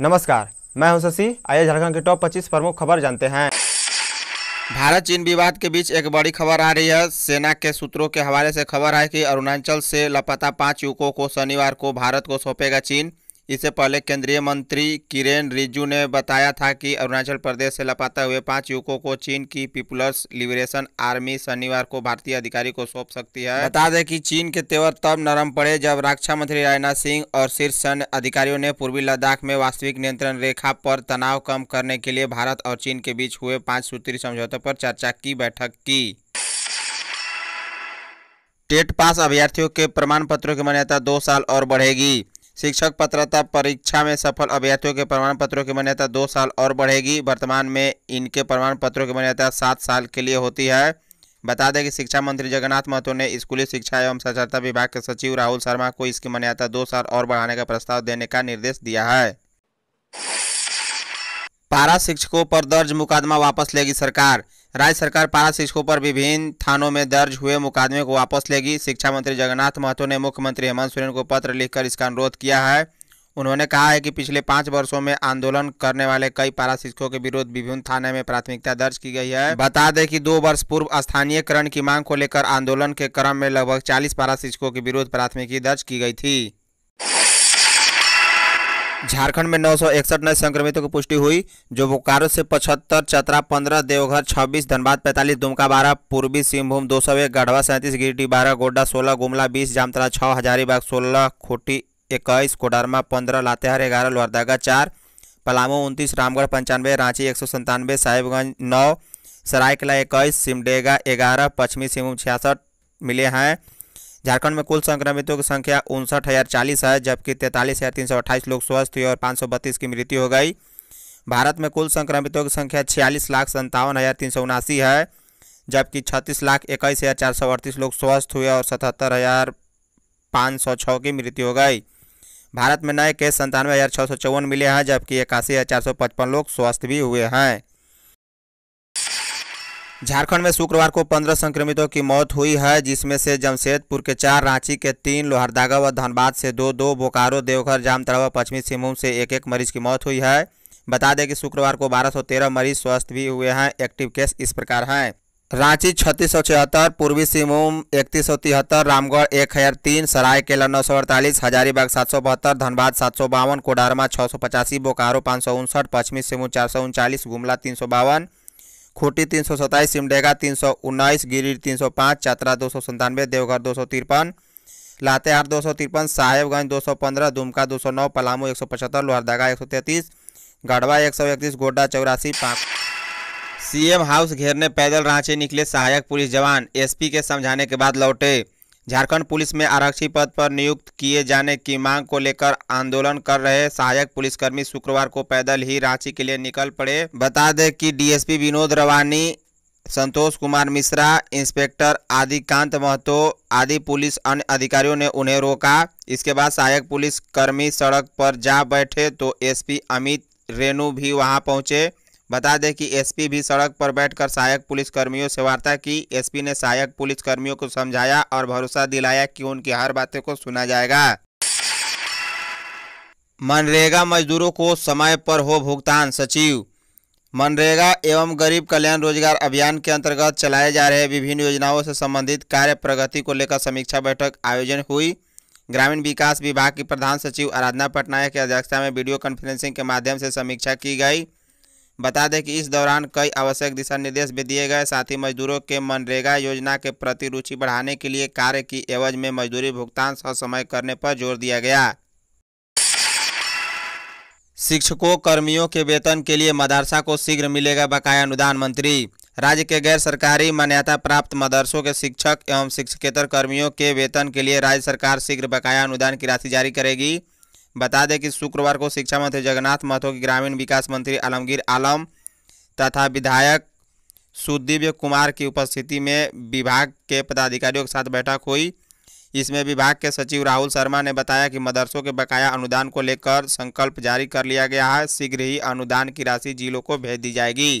नमस्कार मैं हूं शशि आइए झारखंड के टॉप 25 प्रमुख खबर जानते हैं भारत चीन विवाद के बीच एक बड़ी खबर आ रही है सेना के सूत्रों के हवाले से खबर है कि अरुणाचल से लापता पांच युवकों को शनिवार को भारत को सौंपेगा चीन इससे पहले केंद्रीय मंत्री किरेन रिजू ने बताया था कि अरुणाचल प्रदेश से लापता हुए पांच युवकों को चीन की पीपुलर्स लिबरेशन आर्मी शनिवार को भारतीय अधिकारी को सौंप सकती है बता दें कि चीन के तेवर तब नरम पड़े जब रक्षा मंत्री राजनाथ सिंह और शीर्ष सैन्य अधिकारियों ने पूर्वी लद्दाख में वास्तविक नियंत्रण रेखा पर तनाव कम करने के लिए भारत और चीन के बीच हुए पाँच सूत्री समझौते पर चर्चा की बैठक की टेट पास अभ्यर्थियों के प्रमाण पत्रों की मान्यता दो साल और बढ़ेगी शिक्षक पात्रता परीक्षा में सफल अभ्यर्थियों के प्रमाण पत्रों की मान्यता दो साल और बढ़ेगी वर्तमान में इनके प्रमाण पत्रों की मान्यता सात साल के लिए होती है बता दें कि शिक्षा मंत्री जगन्नाथ महतो ने स्कूली शिक्षा एवं साक्षरता विभाग के सचिव राहुल शर्मा को इसकी मान्यता दो साल और बढ़ाने का प्रस्ताव देने का निर्देश दिया है पारा शिक्षकों पर दर्ज मुकदमा वापस लेगी सरकार राज्य सरकार पारा शिक्षकों पर विभिन्न थानों में दर्ज हुए मुकादमे को वापस लेगी शिक्षा मंत्री जगन्नाथ महतो ने मुख्यमंत्री हेमंत सोरेन को पत्र लिखकर इसका अनुरोध किया है उन्होंने कहा है कि पिछले पाँच वर्षों में आंदोलन करने वाले कई पारा शिक्षकों के विरोध विभिन्न थाने में प्राथमिकता दर्ज की गई है बता दें कि दो वर्ष पूर्व स्थानीयकरण की मांग को लेकर आंदोलन के क्रम में लगभग 40 पारा शिक्षकों के विरोध प्राथमिकी दर्ज की गई थी झारखंड में नौ नए संक्रमितों की पुष्टि हुई जो बोकारो से 75, चतरा 15, देवघर 26, धनबाद 45, दुमका 12, पूर्वी सिंहभूम दो सौ एक गढ़वा सैंतीस गिरिडीह बारह गोड्डा 16, गुमला 20, जामतला 6, हजारीबाग 16, खूटी 21, कोडरमा 15, लातेहार 11, लोहरदगा 4, पलामू 29, रामगढ़ पंचानवे रांची एक सौ संतानवे साहिबगंज नौ सरायकला इक्कीस सिमडेगा ग्यारह पश्चिमी सिंहभूम छियासठ मिले हैं झारखंड में कुल संक्रमितों की संख्या उनसठ हज़ार चालीस है जबकि तैंतालीस हज़ार तीन सौ अट्ठाईस लोग स्वस्थ हुए और पाँच सौ बत्तीस की मृत्यु हो गई भारत में कुल संक्रमितों की संख्या छियालीस लाख संतावन हज़ार तीन सौ उनासी है जबकि छत्तीस लाख इक्कीस हज़ार चार सौ अड़तीस लोग स्वस्थ हुए और सतहत्तर हज़ार पाँच सौ छः की मृत्यु हो गई भारत में नए केस संतानवे हज़ार छः सौ चौवन मिले हैं जबकि इक्यासी हज़ार चार सौ पचपन लोग स्वस्थ भी हुए हैं झारखंड में शुक्रवार को पंद्रह संक्रमितों की मौत हुई है जिसमें से जमशेदपुर के चार रांची के तीन लोहरदागा व धनबाद से दो दो बोकारो देवघर जामतड़ा व पश्चिमी सिंहभूम से एक एक मरीज की मौत हुई है बता दें कि शुक्रवार को 1213 मरीज स्वस्थ भी हुए हैं एक्टिव केस इस प्रकार हैं रांची छत्तीस सौ छिहत्तर पूर्वी सिंहभूम इकतीस सौ तिहत्तर रामगढ़ एक हज़ार तीन सरायकेला नौ सौ अड़तालीस हजारीबाग सात सौ बहत्तर धनबाद सात सौ बावन कोडारमा छः सौ पचासी बोकारो पाँच सौ उनसठ पश्चिमी सिंहभूम चार सौ उनचालीस गुमला तीन सौ बावन खूंटी तीन सौ सत्ताईस सिमडेगा तीन सौ उन्नीस गिरिड तीन सौ पाँच चतरा दो सौ संतानवे देवघर दो सौ तिरपन लातेहार दो सौ तिरपन साहेबगंज दो सौ पंद्रह दुमका दो सौ नौ पलामू एक सौ पचहत्तर लोहरदगा एक सौ तैंतीस गढ़वा एक सौ इकतीस गोड्डा चौरासी पाँच सीएम हाउस घेरने पैदल रांची निकले सहायक पुलिस जवान एसपी के समझाने के बाद लौटे झारखंड पुलिस में आरक्षी पद पर नियुक्त किए जाने की मांग को लेकर आंदोलन कर रहे सहायक पुलिसकर्मी शुक्रवार को पैदल ही रांची के लिए निकल पड़े बता दें कि डीएसपी विनोद रवानी संतोष कुमार मिश्रा इंस्पेक्टर आदिकांत महतो आदि पुलिस अन्य अधिकारियों ने उन्हें रोका इसके बाद सहायक पुलिस कर्मी सड़क पर जा बैठे तो एसपी अमित रेणु भी वहां पहुंचे बता दें कि एसपी भी सड़क पर बैठकर सहायक पुलिसकर्मियों से वार्ता की एसपी ने सहायक पुलिसकर्मियों को समझाया और भरोसा दिलाया कि उनकी हर बातें को सुना जाएगा मनरेगा मजदूरों को समय पर हो भुगतान सचिव मनरेगा एवं गरीब कल्याण रोजगार अभियान के अंतर्गत चलाए जा रहे विभिन्न योजनाओं से संबंधित कार्य प्रगति को लेकर समीक्षा बैठक आयोजन हुई ग्रामीण विकास विभाग की प्रधान सचिव आराधना पटनायक की अध्यक्षता में वीडियो कॉन्फ्रेंसिंग के माध्यम से समीक्षा की गई बता दें कि इस दौरान कई आवश्यक दिशा निर्देश भी दिए गए साथ ही मजदूरों के मनरेगा योजना के प्रति रुचि बढ़ाने के लिए कार्य की एवज में मजदूरी भुगतान ससमय करने पर जोर दिया गया शिक्षकों कर्मियों के वेतन के लिए मदरसा को शीघ्र मिलेगा बकाया अनुदान मंत्री राज्य के गैर सरकारी मान्यता प्राप्त मदरसों के शिक्षक एवं शिक्षकेतर कर्मियों के वेतन के लिए राज्य सरकार शीघ्र बकाया अनुदान की राशि जारी करेगी बता दें कि शुक्रवार को शिक्षा मंत्री जगन्नाथ महतो की ग्रामीण विकास मंत्री आलमगीर आलम तथा विधायक सुदिव्य कुमार की उपस्थिति में विभाग के पदाधिकारियों के साथ बैठक हुई इसमें विभाग के सचिव राहुल शर्मा ने बताया कि मदरसों के बकाया अनुदान को लेकर संकल्प जारी कर लिया गया है शीघ्र ही अनुदान की राशि जिलों को भेज दी जाएगी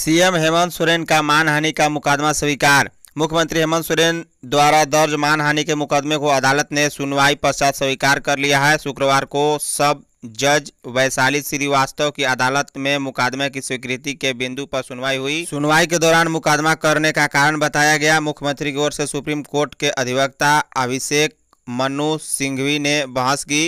सीएम हेमंत सोरेन का मानहानि का मुकदमा स्वीकार मुख्यमंत्री हेमंत सोरेन द्वारा दर्ज मानहानि के मुकदमे को अदालत ने सुनवाई पश्चात स्वीकार कर लिया है शुक्रवार को सब जज वैशाली श्रीवास्तव की अदालत में मुकादमे की स्वीकृति के बिंदु पर सुनवाई हुई सुनवाई के दौरान मुकादमा करने का कारण बताया गया मुख्यमंत्री की ओर से सुप्रीम कोर्ट के अधिवक्ता अभिषेक मनु सिंघवी ने बहस की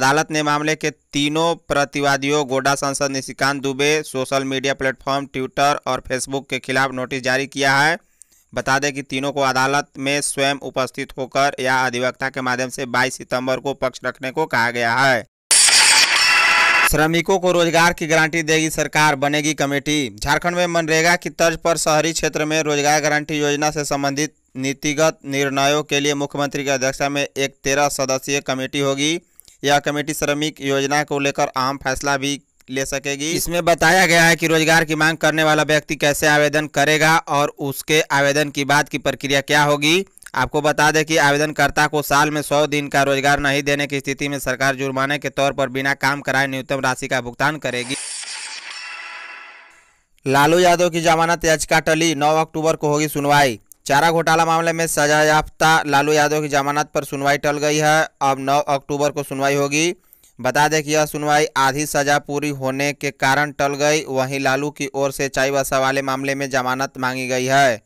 अदालत ने मामले के तीनों प्रतिवादियों गोडा सांसद Nishikant Dubey social media platform Twitter और फेसबुक के खिलाफ नोटिस जारी किया है बता दें कि तीनों को अदालत में स्वयं उपस्थित होकर या अधिवक्ता के माध्यम से 22 सितंबर को पक्ष रखने को कहा गया है श्रमिकों को रोजगार की गारंटी देगी सरकार बनेगी कमेटी झारखंड में मनरेगा की तर्ज पर शहरी क्षेत्र में रोजगार गारंटी योजना से संबंधित नीतिगत निर्णयों के लिए मुख्यमंत्री की अध्यक्षता में एक तेरह सदस्यीय कमेटी होगी यह कमेटी श्रमिक योजना को लेकर अहम फैसला भी ले सकेगी इसमें बताया गया है कि रोजगार की मांग करने वाला व्यक्ति कैसे आवेदन करेगा और उसके आवेदन की बाद की प्रक्रिया क्या होगी आपको बता दें कि आवेदनकर्ता को साल में सौ दिन का रोजगार नहीं देने की स्थिति में सरकार जुर्माने के तौर पर बिना काम कराए न्यूनतम राशि का भुगतान करेगी लालू यादव की जमानत याचिका टली 9 अक्टूबर को होगी सुनवाई चारा घोटाला मामले में सजायाफ्ता लालू यादव की जमानत पर सुनवाई टल गई है अब 9 अक्टूबर को सुनवाई होगी बता दें कि यह सुनवाई आधी सजा पूरी होने के कारण टल गई वहीं लालू की ओर से चाईबसा वाले मामले में जमानत मांगी गई है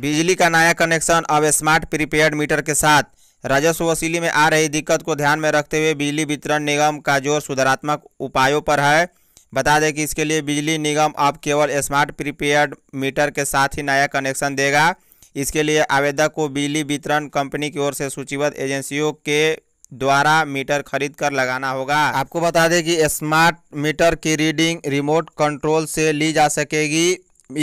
बिजली का नया कनेक्शन अब स्मार्ट प्रीपेड मीटर के साथ राजस्व वसूली में आ रही दिक्कत को ध्यान में रखते हुए बिजली वितरण निगम का जोर सुधारात्मक उपायों पर है बता दें कि इसके लिए बिजली निगम अब केवल स्मार्ट प्रीपेड मीटर के साथ ही नया कनेक्शन देगा इसके लिए आवेदक को बिजली वितरण कंपनी की ओर से सूचीबद्ध एजेंसियों के द्वारा मीटर खरीद कर लगाना होगा आपको बता दें कि स्मार्ट मीटर की रीडिंग रिमोट कंट्रोल से ली जा सकेगी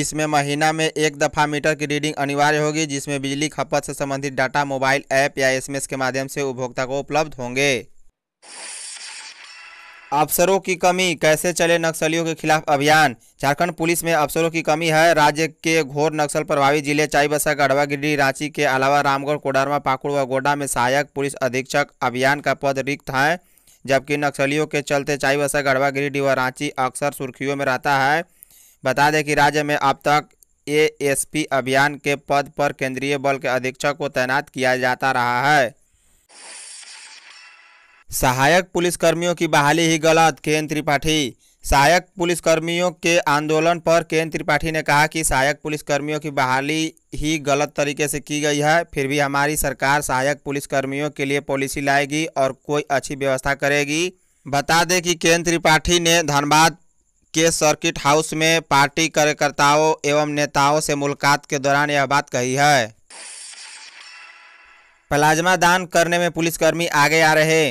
इसमें महीना में एक दफ़ा मीटर की रीडिंग अनिवार्य होगी जिसमें बिजली खपत से संबंधित डाटा मोबाइल ऐप या एसएमएस के माध्यम से उपभोक्ता को उपलब्ध होंगे अफसरों की कमी कैसे चले नक्सलियों के खिलाफ अभियान झारखंड पुलिस में अफसरों की कमी है राज्य के घोर नक्सल प्रभावित जिले चाईबसा गढ़वा गिरी रांची के अलावा रामगढ़ कोडरमा पाकुड़ व गोडा में सहायक पुलिस अधीक्षक अभियान का पद रिक्त है जबकि नक्सलियों के चलते चाईबसा गढ़वा गिरी व रांची अक्सर सुर्खियों में रहता है बता दें कि राज्य में अब तक ए अभियान के पद पर केंद्रीय बल के अधीक्षक को तैनात किया जाता रहा है सहायक पुलिसकर्मियों की बहाली ही गलत के त्रिपाठी सहायक पुलिसकर्मियों के आंदोलन पर केन त्रिपाठी ने कहा कि सहायक पुलिसकर्मियों की बहाली ही गलत तरीके से की गई है फिर भी हमारी सरकार सहायक पुलिसकर्मियों के लिए पॉलिसी लाएगी और कोई अच्छी व्यवस्था करेगी बता दें कि केन त्रिपाठी ने धनबाद के सर्किट हाउस में पार्टी कार्यकर्ताओं एवं नेताओं से मुलाकात के दौरान यह बात कही है प्लाज्मा दान करने में पुलिसकर्मी आगे आ रहे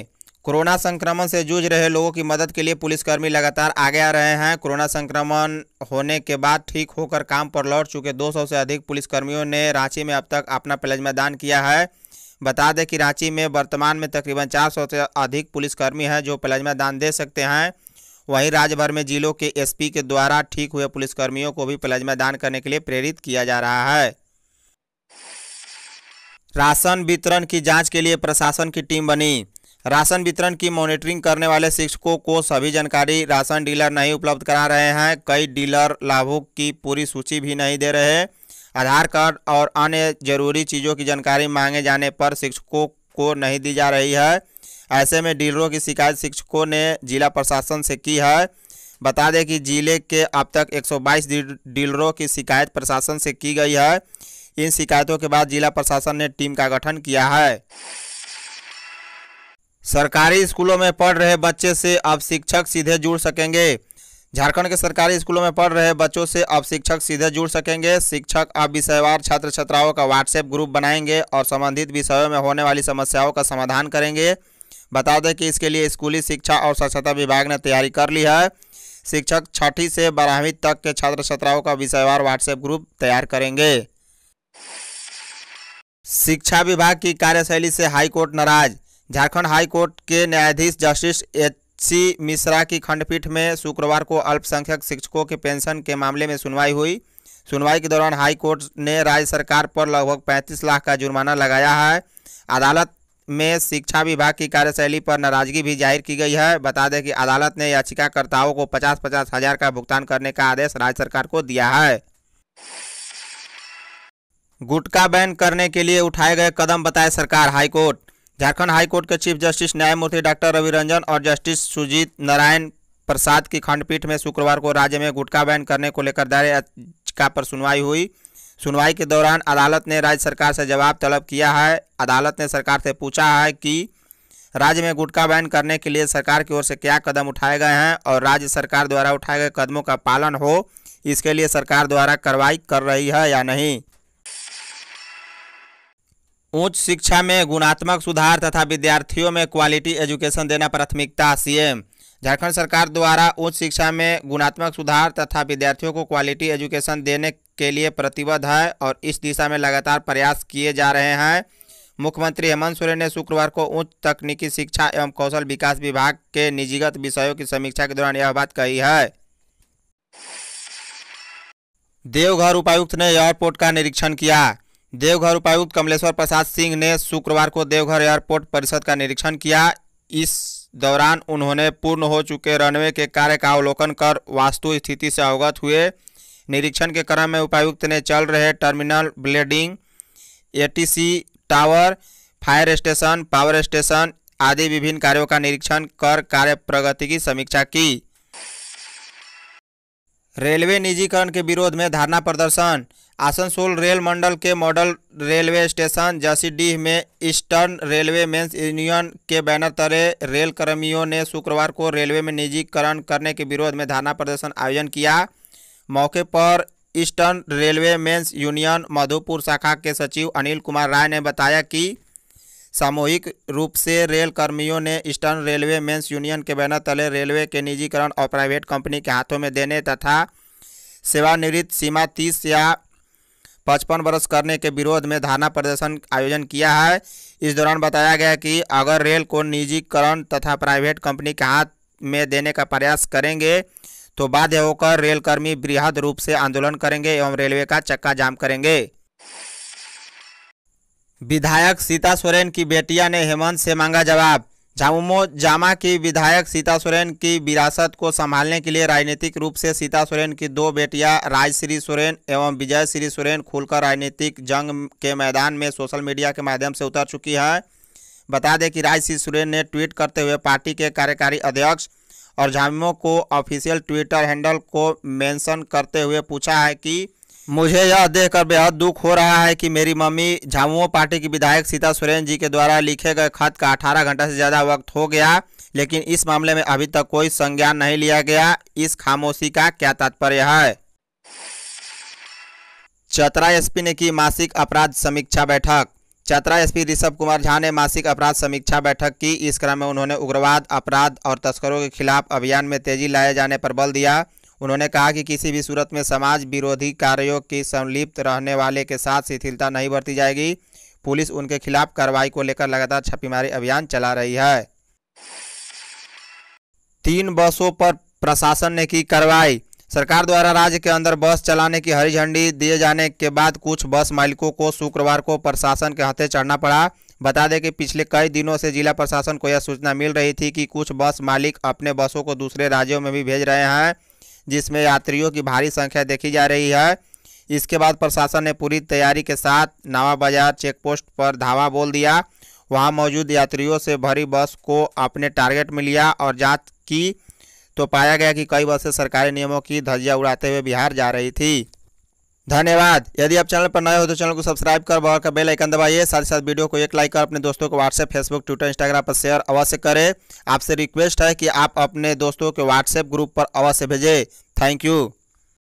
कोरोना संक्रमण से जूझ रहे लोगों की मदद के लिए पुलिसकर्मी लगातार आगे आ रहे हैं कोरोना संक्रमण होने के बाद ठीक होकर काम पर लौट चुके 200 से अधिक पुलिसकर्मियों ने रांची में अब तक अपना प्लाज्मा दान किया है बता दें कि रांची में वर्तमान में तकरीबन 400 से अधिक पुलिसकर्मी हैं जो प्लाज्मा दान दे सकते हैं वहीं राज्य भर में जिलों के एस के द्वारा ठीक हुए पुलिसकर्मियों को भी प्लाज्मा दान करने के लिए प्रेरित किया जा रहा है राशन वितरण की जांच के लिए प्रशासन की टीम बनी राशन वितरण की मॉनिटरिंग करने वाले शिक्षकों को सभी जानकारी राशन डीलर नहीं उपलब्ध करा रहे हैं कई डीलर लाभों की पूरी सूची भी नहीं दे रहे आधार कार्ड और अन्य जरूरी चीज़ों की जानकारी मांगे जाने पर शिक्षकों को नहीं दी जा रही है ऐसे में डीलरों की शिकायत शिक्षकों ने जिला प्रशासन से की है बता दें कि जिले के अब तक 122 डीलरों की शिकायत प्रशासन से की गई है इन शिकायतों के बाद जिला प्रशासन ने टीम का गठन किया है सरकारी स्कूलों में पढ़ रहे बच्चे से अब शिक्षक सीधे जुड़ सकेंगे झारखंड के सरकारी स्कूलों में पढ़ रहे बच्चों से अब शिक्षक सीधे जुड़ सकेंगे शिक्षक अब विषयवार छात्र छात्राओं का व्हाट्सएप ग्रुप बनाएंगे और संबंधित विषयों में होने वाली समस्याओं का समाधान करेंगे बता दें कि इसके लिए स्कूली शिक्षा और स्वच्छता विभाग ने तैयारी कर ली है शिक्षक छठी से बारहवीं तक के छात्र छात्राओं का विषयवार व्हाट्सएप ग्रुप तैयार करेंगे शिक्षा विभाग की कार्यशैली से हाईकोर्ट नाराज झारखंड हाई कोर्ट के न्यायाधीश जस्टिस एच सी मिश्रा की खंडपीठ में शुक्रवार को अल्पसंख्यक शिक्षकों के पेंशन के मामले में सुनवाई हुई सुनवाई के दौरान हाई कोर्ट ने राज्य सरकार पर लगभग 35 लाख का जुर्माना लगाया है अदालत में शिक्षा विभाग की कार्यशैली पर नाराजगी भी जाहिर की गई है बता दें कि अदालत ने याचिकाकर्ताओं को पचास पचास हजार का भुगतान करने का आदेश राज्य सरकार को दिया है गुटखा बैन करने के लिए उठाए गए कदम बताए सरकार हाईकोर्ट झारखंड हाईकोर्ट के चीफ जस्टिस न्यायमूर्ति डॉक्टर रवि रंजन और जस्टिस सुजीत नारायण प्रसाद की खंडपीठ में शुक्रवार को राज्य में गुटखा बैन करने को लेकर दायर याचिका पर सुनवाई हुई सुनवाई के दौरान अदालत ने राज्य सरकार से जवाब तलब किया है अदालत ने सरकार से पूछा है कि राज्य में गुटखा बैन करने के लिए सरकार की ओर से क्या कदम उठाए गए हैं और राज्य सरकार द्वारा उठाए गए कदमों का पालन हो इसके लिए सरकार द्वारा कार्रवाई कर रही है या नहीं उच्च शिक्षा में गुणात्मक सुधार तथा विद्यार्थियों में क्वालिटी एजुकेशन देना प्राथमिकता सीएम झारखंड सरकार द्वारा उच्च शिक्षा में गुणात्मक सुधार तथा विद्यार्थियों को क्वालिटी एजुकेशन देने के लिए प्रतिबद्ध है और इस दिशा में लगातार प्रयास किए जा रहे हैं मुख्यमंत्री हेमंत सोरेन ने शुक्रवार को उच्च तकनीकी शिक्षा एवं कौशल विकास विभाग के निजीगत विषयों की समीक्षा के दौरान यह बात कही है देवघर उपायुक्त ने एयरपोर्ट का निरीक्षण किया देवघर उपायुक्त कमलेश्वर प्रसाद सिंह ने शुक्रवार को देवघर एयरपोर्ट परिषद का निरीक्षण किया इस दौरान उन्होंने पूर्ण हो चुके रनवे के कार्य का अवलोकन कर वास्तु स्थिति से अवगत हुए निरीक्षण के क्रम में उपायुक्त ने चल रहे terminal building ATC tower fire station power station आदि विभिन्न कार्यों का निरीक्षण कर कार्य प्रगति की समीक्षा की रेलवे निजीकरण के विरोध में धरना प्रदर्शन आसनसोल रेल मंडल के मॉडल रेलवे स्टेशन जसीडीह में ईस्टर्न रेलवे मेंस यूनियन के बैनर तले रेल कर्मियों ने शुक्रवार को रेलवे में निजीकरण करने के विरोध में धरना प्रदर्शन आयोजन किया मौके पर Eastern Railway Men's Union Madhupur शाखा के सचिव अनिल कुमार राय ने बताया कि सामूहिक रूप से रेल कर्मियों ने ईस्टर्न रेलवे मेंस यूनियन के बैनर तले रेलवे के निजीकरण और प्राइवेट कंपनी के हाथों में देने तथा सेवानिवृत्त सीमा तीस या पचपन वर्ष करने के विरोध में धारणा प्रदर्शन आयोजन किया है इस दौरान बताया गया कि अगर रेल को निजीकरण तथा प्राइवेट कंपनी के हाथ में देने का प्रयास करेंगे तो बाध्य होकर रेलकर्मी बृहद रूप से आंदोलन करेंगे एवं रेलवे का चक्का जाम करेंगे विधायक सीता सोरेन की बेटिया ने हेमंत से मांगा जवाब झामुमो जामा की विधायक सीता सोरेन की विरासत को संभालने के लिए राजनीतिक रूप से सीता सोरेन की दो बेटियां राजश्री सोरेन एवं विजय श्री सोरेन खुलकर राजनीतिक जंग के मैदान में सोशल मीडिया के माध्यम से उतर चुकी हैं बता दें कि राजश्री सोरेन ने ट्वीट करते हुए पार्टी के कार्यकारी अध्यक्ष और झामुमो को ऑफिशियल ट्विटर हैंडल को मैंशन करते हुए पूछा है कि मुझे यह देखकर बेहद दुख हो रहा है कि मेरी मम्मी झामुओ पार्टी की विधायक सीता सुरेन जी के द्वारा लिखे गए खत का अठारह घंटा से ज़्यादा वक्त हो गया लेकिन इस मामले में अभी तक कोई संज्ञान नहीं लिया गया इस खामोशी का क्या तात्पर्य है चतरा एसपी ने की मासिक अपराध समीक्षा बैठक चतरा एसपी ऋषभ कुमार झा ने मासिक अपराध समीक्षा बैठक की इस क्रम में उन्होंने उग्रवाद अपराध और तस्करों के खिलाफ अभियान में तेजी लाए जाने पर बल दिया उन्होंने कहा कि किसी भी सूरत में समाज विरोधी कार्यों की संलिप्त रहने वाले के साथ शिथिलता नहीं बरती जाएगी पुलिस उनके खिलाफ कार्रवाई को लेकर लगातार छापेमारी अभियान चला रही है तीन बसों पर प्रशासन ने की कार्रवाई सरकार द्वारा राज्य के अंदर बस चलाने की हरी झंडी दिए जाने के बाद कुछ बस मालिकों को शुक्रवार को प्रशासन के हाथे चढ़ना पड़ा बता दें कि पिछले कई दिनों से जिला प्रशासन को यह सूचना मिल रही थी कि कुछ बस मालिक अपने बसों को दूसरे राज्यों में भी भेज रहे हैं जिसमें यात्रियों की भारी संख्या देखी जा रही है इसके बाद प्रशासन ने पूरी तैयारी के साथ नावा बाजार चेकपोस्ट पर धावा बोल दिया वहां मौजूद यात्रियों से भरी बस को अपने टारगेट में लिया और जांच की तो पाया गया कि कई बसें सरकारी नियमों की धज्जियां उड़ाते हुए बिहार जा रही थी धन्यवाद यदि आप चैनल पर नए हो तो चैनल को सब्सक्राइब कर बॉल का बेल आइकन दबाइए साथ ही साथ वीडियो को एक लाइक कर अपने दोस्तों को व्हाट्सएप फेसबुक ट्विटर इंस्टाग्राम पर शेयर अवश्य करें आपसे रिक्वेस्ट है कि आप अपने दोस्तों के व्हाट्सएप ग्रुप पर अवश्य भेजें थैंक यू